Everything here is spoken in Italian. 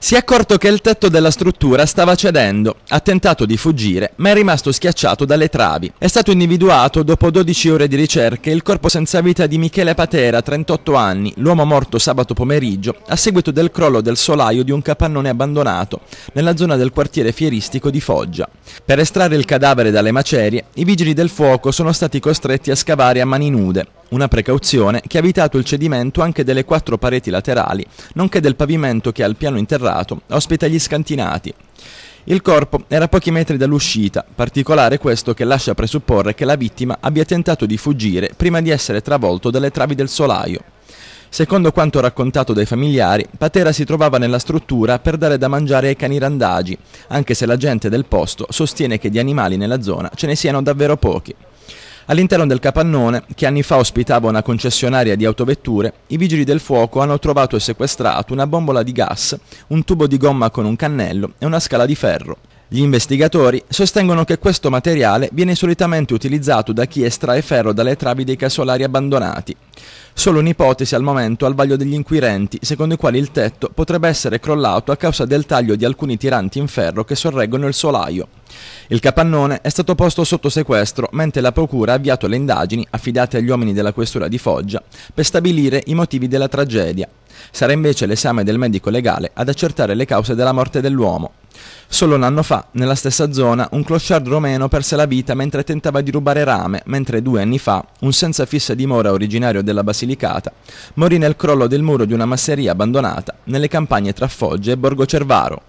Si è accorto che il tetto della struttura stava cedendo, ha tentato di fuggire, ma è rimasto schiacciato dalle travi. È stato individuato, dopo 12 ore di ricerche, il corpo senza vita di Michele Patera, 38 anni, l'uomo morto sabato pomeriggio, a seguito del crollo del solaio di un capannone abbandonato, nella zona del quartiere fieristico di Foggia. Per estrarre il cadavere dalle macerie, i vigili del fuoco sono stati costretti a scavare a mani nude. Una precauzione che ha evitato il cedimento anche delle quattro pareti laterali, nonché del pavimento che al piano interrato ospita gli scantinati. Il corpo era a pochi metri dall'uscita, particolare questo che lascia presupporre che la vittima abbia tentato di fuggire prima di essere travolto dalle travi del solaio. Secondo quanto raccontato dai familiari, Patera si trovava nella struttura per dare da mangiare ai cani randagi, anche se la gente del posto sostiene che di animali nella zona ce ne siano davvero pochi. All'interno del capannone, che anni fa ospitava una concessionaria di autovetture, i vigili del fuoco hanno trovato e sequestrato una bombola di gas, un tubo di gomma con un cannello e una scala di ferro. Gli investigatori sostengono che questo materiale viene solitamente utilizzato da chi estrae ferro dalle travi dei casolari abbandonati. Solo un'ipotesi al momento al vaglio degli inquirenti, secondo i quali il tetto potrebbe essere crollato a causa del taglio di alcuni tiranti in ferro che sorreggono il solaio. Il capannone è stato posto sotto sequestro, mentre la procura ha avviato le indagini, affidate agli uomini della questura di Foggia, per stabilire i motivi della tragedia. Sarà invece l'esame del medico legale ad accertare le cause della morte dell'uomo. Solo un anno fa, nella stessa zona, un clochard romeno perse la vita mentre tentava di rubare rame, mentre due anni fa, un senza fissa dimora originario della Basilicata, morì nel crollo del muro di una masseria abbandonata nelle campagne tra Foggia e Borgo Cervaro,